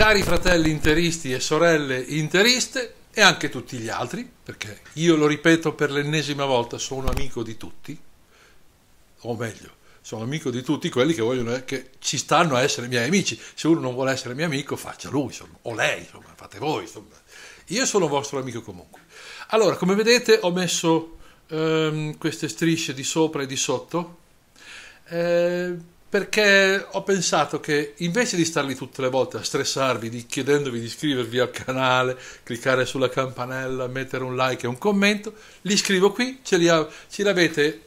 cari fratelli interisti e sorelle interiste e anche tutti gli altri, perché io lo ripeto per l'ennesima volta, sono amico di tutti, o meglio, sono amico di tutti quelli che vogliono che ci stanno a essere miei amici. Se uno non vuole essere mio amico, faccia lui, insomma, o lei, insomma, fate voi, insomma. Io sono vostro amico comunque. Allora, come vedete, ho messo ehm, queste strisce di sopra e di sotto. Eh, perché ho pensato che invece di starvi tutte le volte a stressarvi, di chiedendovi di iscrivervi al canale, cliccare sulla campanella, mettere un like e un commento, li scrivo qui, ce li, ce li avete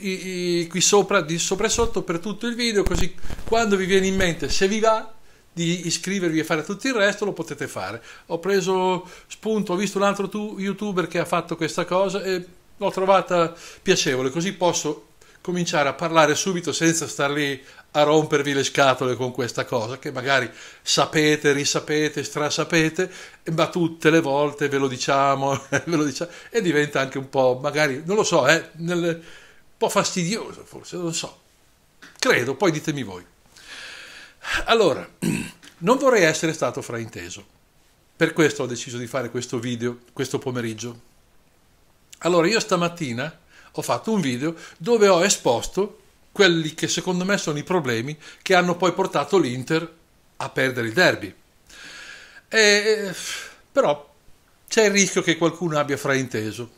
i, i, qui sopra, di sopra e sotto per tutto il video, così quando vi viene in mente, se vi va, di iscrivervi e fare tutto il resto lo potete fare. Ho preso spunto, ho visto un altro tu, youtuber che ha fatto questa cosa e l'ho trovata piacevole, così posso cominciare a parlare subito senza star lì a rompervi le scatole con questa cosa che magari sapete, risapete, strasapete, ma tutte le volte ve lo diciamo, ve lo diciamo e diventa anche un po', magari, non lo so, eh, nel, un po' fastidioso forse, non lo so. Credo, poi ditemi voi. Allora, non vorrei essere stato frainteso. Per questo ho deciso di fare questo video, questo pomeriggio. Allora, io stamattina ho fatto un video dove ho esposto quelli che secondo me sono i problemi che hanno poi portato l'Inter a perdere il derby. E, però c'è il rischio che qualcuno abbia frainteso.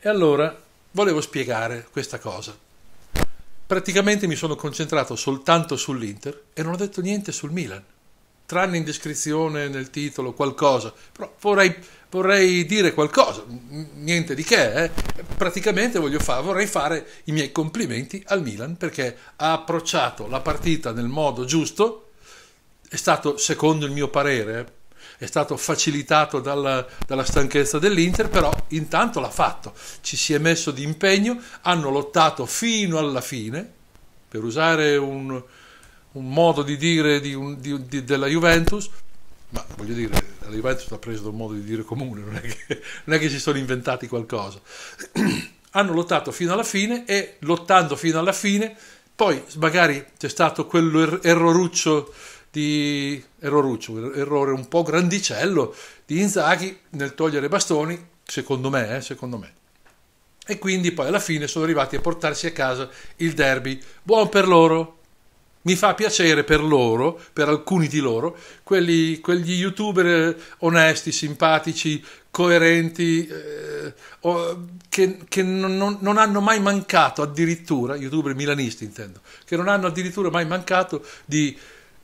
E allora volevo spiegare questa cosa. Praticamente mi sono concentrato soltanto sull'Inter e non ho detto niente sul Milan, tranne in descrizione, nel titolo, qualcosa. Però vorrei, vorrei dire qualcosa, niente di che, eh? praticamente fa, vorrei fare i miei complimenti al Milan perché ha approcciato la partita nel modo giusto, è stato, secondo il mio parere, è stato facilitato dalla, dalla stanchezza dell'Inter, però intanto l'ha fatto, ci si è messo di impegno, hanno lottato fino alla fine, per usare un, un modo di dire di un, di, di, della Juventus, ma voglio dire, la sta ha da un modo di dire comune, non è che, non è che si sono inventati qualcosa. Hanno lottato fino alla fine e lottando fino alla fine, poi magari c'è stato quell'erroruccio er-, di erroruccio, er-, errore un po' grandicello di Inzaghi nel togliere i bastoni, secondo me, eh, secondo me. E quindi poi alla fine sono arrivati a portarsi a casa il derby. Buon per loro, mi fa piacere per loro, per alcuni di loro, quelli, quegli youtuber eh, onesti, simpatici, coerenti, eh, o, che, che non, non, hanno mai mancato addirittura, youtuber milanisti intendo, che non hanno addirittura mai mancato di,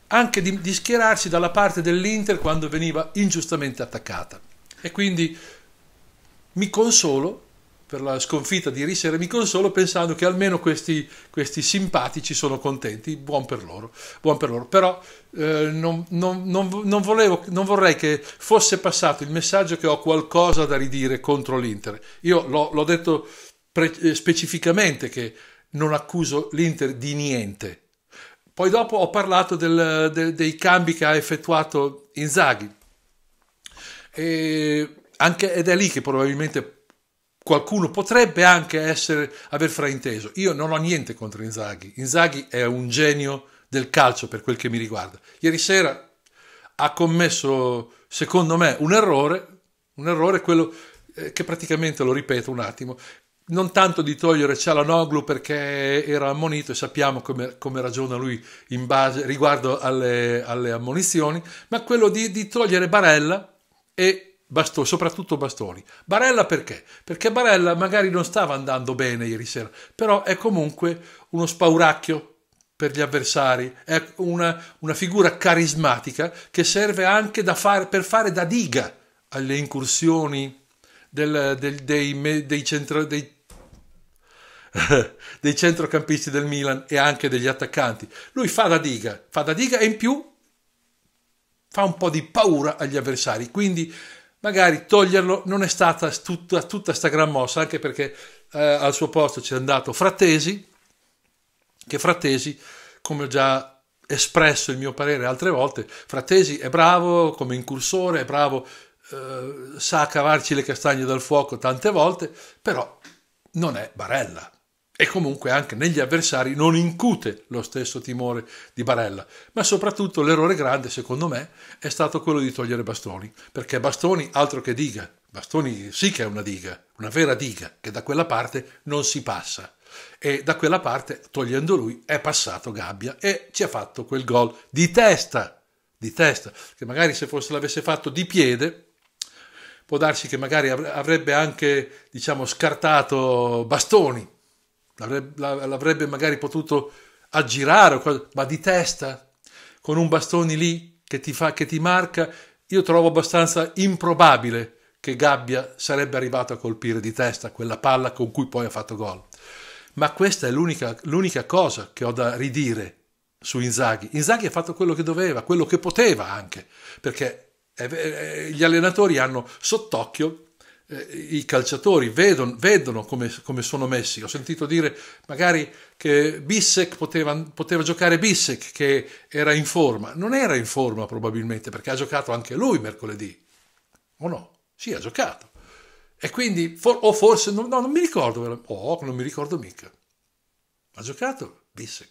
anche di, di schierarsi dalla parte dell'Inter quando veniva ingiustamente attaccata. E quindi mi consolo per la sconfitta di ieri sera mi consolo pensando che almeno questi, questi simpatici sono contenti, buon per loro, buon per loro. però eh, non, non, non, non, volevo, non vorrei che fosse passato il messaggio che ho qualcosa da ridire contro l'Inter. Io l'ho, l'ho detto pre- eh, specificamente che non accuso l'Inter di niente. Poi dopo ho parlato del, del, dei cambi che ha effettuato Inzaghi. E anche, ed è lì che probabilmente qualcuno potrebbe anche essere, aver frainteso. Io non ho niente contro Inzaghi. Inzaghi è un genio del calcio per quel che mi riguarda. Ieri sera ha commesso, secondo me, un errore, un errore quello eh, che praticamente, lo ripeto un attimo, non tanto di togliere Cialanoglu perché era ammonito e sappiamo come, come ragiona lui base, riguardo alle, alle, ammonizioni, ma quello di, di togliere Barella e Bastò, soprattutto Bastoni. Barella perché? Perché Barella magari non stava andando bene ieri sera, però è comunque uno spauracchio per gli avversari, è una, una figura carismatica che serve anche far, per fare da diga alle incursioni del, del, dei, dei, centro, dei, dei centrocampisti del Milan e anche degli attaccanti. Lui fa da diga, fa da diga e in più fa un po' di paura agli avversari. Quindi magari toglierlo non è stata tutta, tutta sta gran mossa, anche perché eh, al suo posto c'è andato Frattesi, che Frattesi, come ho già espresso il mio parere altre volte, Frattesi è bravo come incursore, è bravo, eh, sa cavarci le castagne dal fuoco tante volte, però non è Barella e comunque anche negli avversari non incute lo stesso timore di Barella, ma soprattutto l'errore grande secondo me è stato quello di togliere Bastoni, perché Bastoni altro che diga, Bastoni sì che è una diga, una vera diga, che da quella parte non si passa e da quella parte togliendo lui è passato Gabbia e ci ha fatto quel gol di testa, di testa, che magari se fosse l'avesse fatto di piede può darsi che magari avrebbe anche diciamo scartato Bastoni l'avrebbe magari potuto aggirare, ma di testa, con un bastone lì che ti, fa, che ti marca, io trovo abbastanza improbabile che Gabbia sarebbe arrivato a colpire di testa quella palla con cui poi ha fatto gol. Ma questa è l'unica, l'unica cosa che ho da ridire su Inzaghi. Inzaghi ha fatto quello che doveva, quello che poteva anche, perché eh, gli allenatori hanno sott'occhio eh, i calciatori vedono, vedono come, come, sono messi. Ho sentito dire magari che Bissek poteva, poteva, giocare Bissek, che era in forma. Non era in forma probabilmente, perché ha giocato anche lui mercoledì. O no? Sì, ha giocato. E quindi, for, o forse, no, no, non mi ricordo, oh, oh, non mi ricordo mica. Ha giocato Bissek?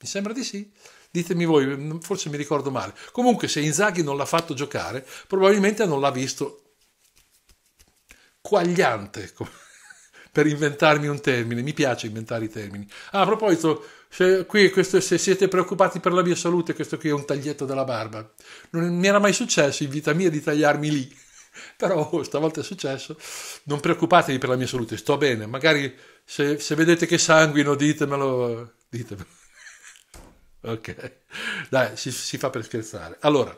Mi sembra di sì. Ditemi voi, forse mi ricordo male. Comunque, se Inzaghi non l'ha fatto giocare, probabilmente non l'ha visto quagliante, per inventarmi un termine, mi piace inventare i termini. Ah, a proposito, se, qui, questo, se siete preoccupati per la mia salute, questo qui è un taglietto della barba. Non mi era mai successo in vita mia di tagliarmi lì, però stavolta è successo. Non preoccupatevi per la mia salute, sto bene. Magari se, se vedete che sanguino, ditemelo. ditemelo. ok, dai, si, si fa per scherzare. Allora,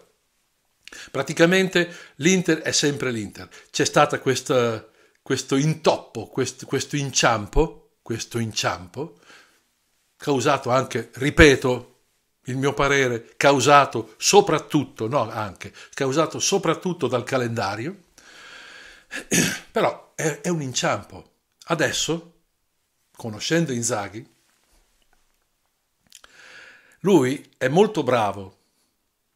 Praticamente l'Inter è sempre l'Inter. C'è stato questo, questo intoppo, questo, questo inciampo, questo inciampo, causato anche, ripeto, il mio parere, causato soprattutto, no anche, causato soprattutto dal calendario, però è, è un inciampo. Adesso, conoscendo Inzaghi, lui è molto bravo,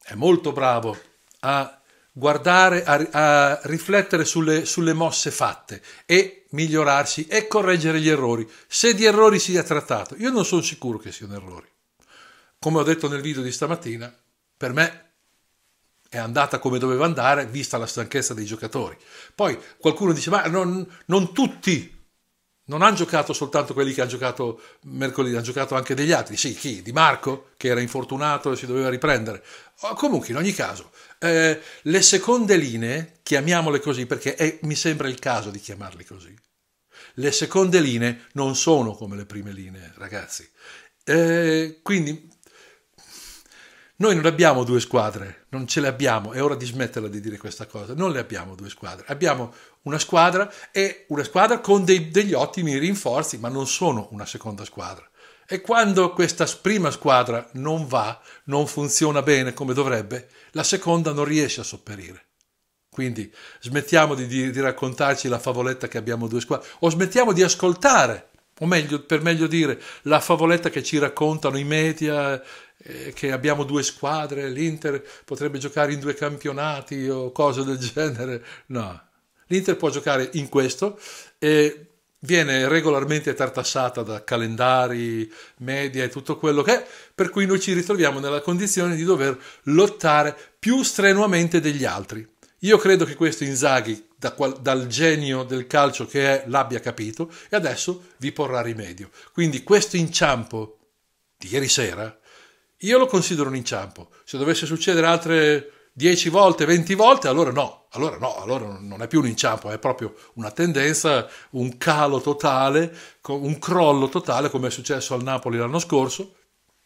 è molto bravo a guardare, a, a riflettere sulle, sulle, mosse fatte e migliorarsi e correggere gli errori, se di errori si è trattato. Io non sono sicuro che siano errori. Come ho detto nel video di stamattina, per me è andata come doveva andare, vista la stanchezza dei giocatori. Poi qualcuno dice, ma non, non tutti non hanno giocato soltanto quelli che hanno giocato mercoledì, hanno giocato anche degli altri. Sì, chi? Di Marco, che era infortunato e si doveva riprendere. Comunque, in ogni caso, eh, le seconde linee, chiamiamole così perché è, mi sembra il caso di chiamarle così, le seconde linee non sono come le prime linee, ragazzi. Eh, quindi noi non abbiamo due squadre, non ce le abbiamo, è ora di smetterla di dire questa cosa, non le abbiamo due squadre, abbiamo una squadra e una squadra con dei, degli ottimi rinforzi, ma non sono una seconda squadra. E quando questa prima squadra non va, non funziona bene come dovrebbe, la seconda non riesce a sopperire. Quindi smettiamo di, di, di raccontarci la favoletta che abbiamo due squadre, o smettiamo di ascoltare, o meglio, per meglio dire, la favoletta che ci raccontano i media, eh, che abbiamo due squadre, l'Inter potrebbe giocare in due campionati o cose del genere. No, l'Inter può giocare in questo e viene regolarmente tartassata da calendari, media e tutto quello che è, per cui noi ci ritroviamo nella condizione di dover lottare più strenuamente degli altri. Io credo che questo Inzaghi, da qual- dal genio del calcio che è, l'abbia capito e adesso vi porrà rimedio. Quindi questo inciampo di ieri sera, io lo considero un inciampo. Se dovesse succedere altre 10 volte, 20 volte, allora no, allora no, allora non è più un inciampo, è proprio una tendenza, un calo totale, un crollo totale come è successo al Napoli l'anno scorso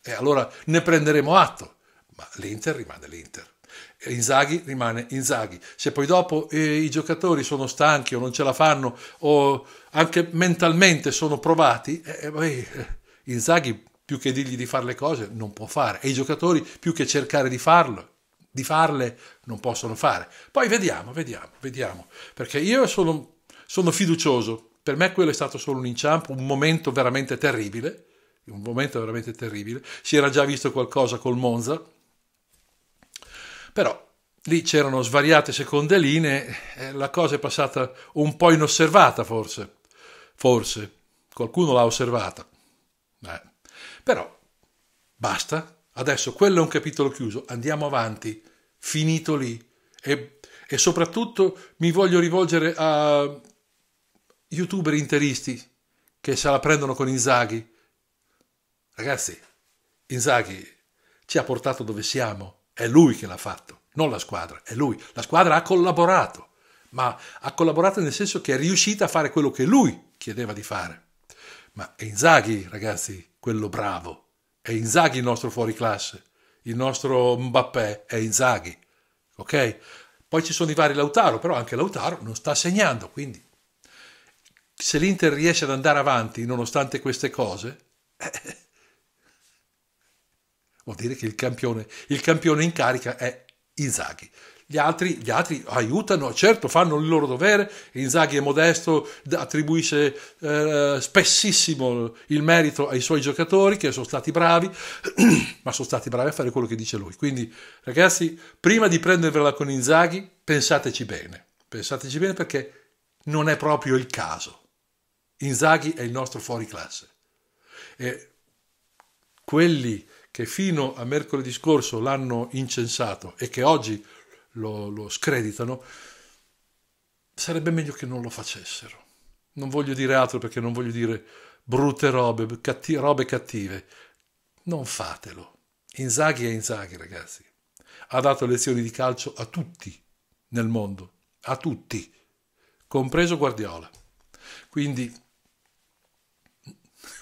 e allora ne prenderemo atto, ma l'Inter rimane l'Inter. Inzaghi rimane Inzaghi. Se poi dopo eh, i giocatori sono stanchi o non ce la fanno o anche mentalmente sono provati, eh, eh, eh Inzaghi più che dirgli di fare le cose non può fare e i giocatori più che cercare di farlo di farle non possono fare. Poi vediamo, vediamo, vediamo, perché io sono, sono fiducioso. Per me quello è stato solo un inciampo, un momento veramente terribile, un momento veramente terribile. Si era già visto qualcosa col Monza, però lì c'erano svariate seconde linee, eh, la cosa è passata un po' inosservata forse, forse qualcuno l'ha osservata, eh. però basta, Adesso quello è un capitolo chiuso, andiamo avanti, finito lì. E, e soprattutto mi voglio rivolgere a youtuber interisti che se la prendono con Inzaghi. Ragazzi, Inzaghi ci ha portato dove siamo, è lui che l'ha fatto, non la squadra, è lui. La squadra ha collaborato, ma ha collaborato nel senso che è riuscita a fare quello che lui chiedeva di fare. Ma Inzaghi, ragazzi, quello bravo è Inzaghi il nostro fuoriclasse, il nostro Mbappé è Inzaghi, ok? Poi ci sono i vari Lautaro, però anche Lautaro non sta segnando, quindi se l'Inter riesce ad andare avanti nonostante queste cose, vuol dire che il campione, il campione in carica è Inzaghi. Gli altri, gli altri aiutano, certo, fanno il loro dovere. Inzaghi è modesto, attribuisce eh, spessissimo il merito ai suoi giocatori che sono stati bravi, ma sono stati bravi a fare quello che dice lui. Quindi, ragazzi, prima di prendervela con Inzaghi, pensateci bene. Pensateci bene perché non è proprio il caso. Inzaghi è il nostro fuori classe. E quelli che fino a mercoledì scorso l'hanno incensato e che oggi lo, lo screditano, sarebbe meglio che non lo facessero. Non voglio dire altro perché non voglio dire brutte robe, cattive, robe cattive. Non fatelo. Inzaghi è Inzaghi, ragazzi. Ha dato lezioni di calcio a tutti nel mondo, a tutti, compreso Guardiola. Quindi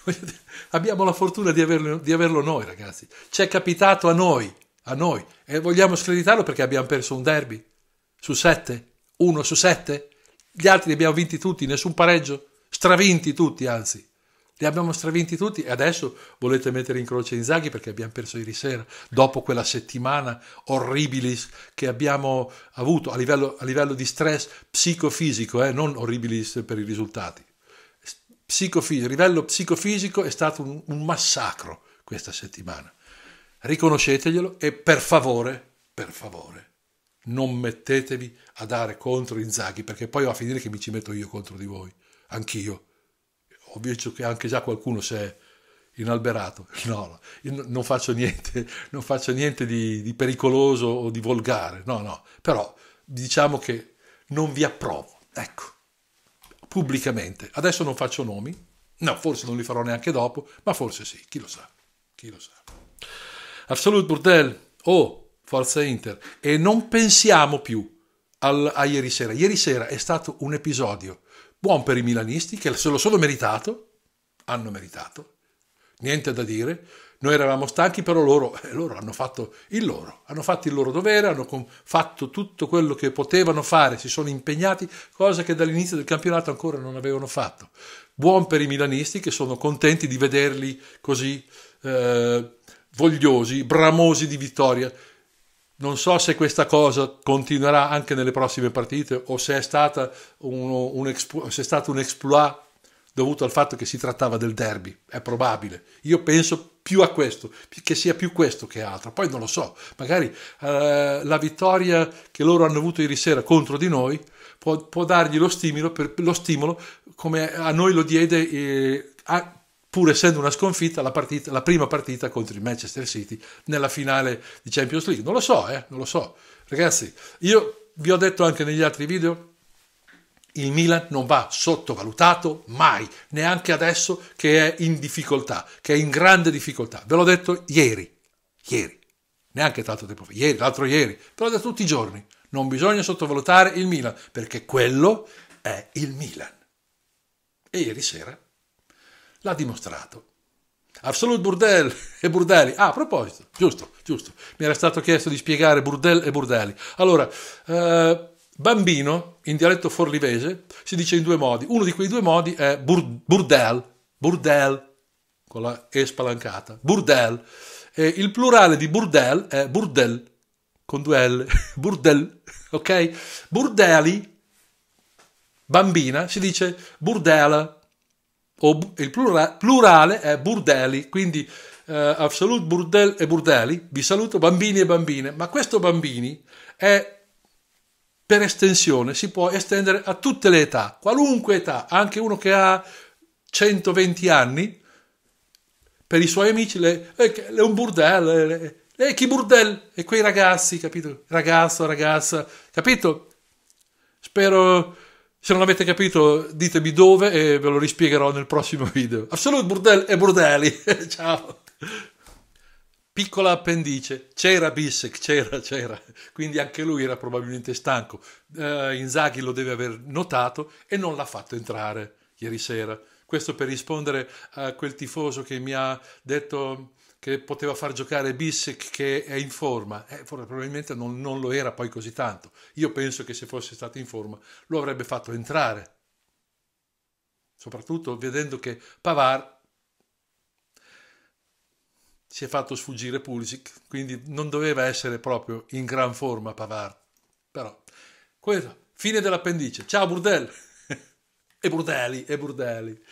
abbiamo la fortuna di averlo, di averlo noi, ragazzi. Ci è capitato a noi a noi. E vogliamo screditarlo perché abbiamo perso un derby su sette, uno su sette. Gli altri li abbiamo vinti tutti, nessun pareggio, stravinti tutti anzi. Li abbiamo stravinti tutti e adesso volete mettere in croce Inzaghi perché abbiamo perso ieri sera, dopo quella settimana orribilis che abbiamo avuto a livello, a livello di stress psicofisico, eh, non orribilis per i risultati. Psicofisico, livello psicofisico è stato un, un massacro questa settimana riconosceteglielo e per favore, per favore, non mettetevi a dare contro Inzaghi, perché poi va a finire che mi ci metto io contro di voi, anch'io. Ho visto che anche già qualcuno si è inalberato. No, no non faccio niente, non faccio niente di, di pericoloso o di volgare, no, no. Però diciamo che non vi approvo, ecco, pubblicamente. Adesso non faccio nomi, no, forse non li farò neanche dopo, ma forse sì, chi lo sa, chi lo sa. Absolute Burdel o oh, Forza Inter e non pensiamo più al, a ieri sera. Ieri sera è stato un episodio buon per i milanisti che se lo sono meritato, hanno meritato, niente da dire. Noi eravamo stanchi, però loro, eh, loro hanno fatto il loro, hanno fatto il loro dovere, hanno fatto tutto quello che potevano fare, si sono impegnati, cosa che dall'inizio del campionato ancora non avevano fatto. Buon per i milanisti che sono contenti di vederli così eh, vogliosi, bramosi di vittoria. Non so se questa cosa continuerà anche nelle prossime partite o se è, stata uno, un, explo- se è stato un exploit dovuto al fatto che si trattava del derby. È probabile. Io penso più a questo, che sia più questo che altro. Poi non lo so, magari eh, la vittoria che loro hanno avuto ieri sera contro di noi può, può dargli lo stimolo, per, lo stimolo, come a noi lo diede eh, a, pur essendo una sconfitta, la, partita, la, prima partita contro il Manchester City nella finale di Champions League. Non lo so, eh, non lo so. Ragazzi, io vi ho detto anche negli altri video, il Milan non va sottovalutato mai, neanche adesso che è in difficoltà, che è in grande difficoltà. Ve l'ho detto ieri, ieri, neanche tanto tempo fa, ieri, l'altro ieri, ve l'ho detto tutti i giorni. Non bisogna sottovalutare il Milan, perché quello è il Milan. E ieri sera L'ha dimostrato. Absolute Burdel e Burdelli. Ah, a proposito, giusto, giusto. Mi era stato chiesto di spiegare Burdel e Burdelli. Allora, eh, bambino, in dialetto forlivese, si dice in due modi. Uno di quei due modi è bur, Burdel, Burdel, con la E spalancata, Burdel. E il plurale di Burdel è Burdel, con due L, Burdel, ok? Burdeli, bambina, si dice Burdela, o il plura- plurale è burdeli, quindi eh, Absolute Burdel e burdeli, vi saluto bambini e bambine, ma questo bambini è per estensione, si può estendere a tutte le età, qualunque età, anche uno che ha 120 anni, per i suoi amici è un burdello, le, chi burdel, e quei ragazzi, capito? Ragazzo, ragazza, capito? Spero se non avete capito, ditemi dove e ve lo rispiegherò nel prossimo video. Absolute Burdel e Burdelli. Ciao. Piccola appendice. C'era Bissek, c'era, c'era. Quindi anche lui era probabilmente stanco. Eh, Inzaghi lo deve aver notato e non l'ha fatto entrare ieri sera. Questo per rispondere a quel tifoso che mi ha detto che poteva far giocare Bissek che è in forma, eh, probabilmente non, non, lo era poi così tanto. Io penso che se fosse stato in forma lo avrebbe fatto entrare, soprattutto vedendo che Pavar si è fatto sfuggire Pulisic, quindi non doveva essere proprio in gran forma Pavar. Però, questo, fine dell'appendice. Ciao Burdel! e Burdeli, e Burdeli.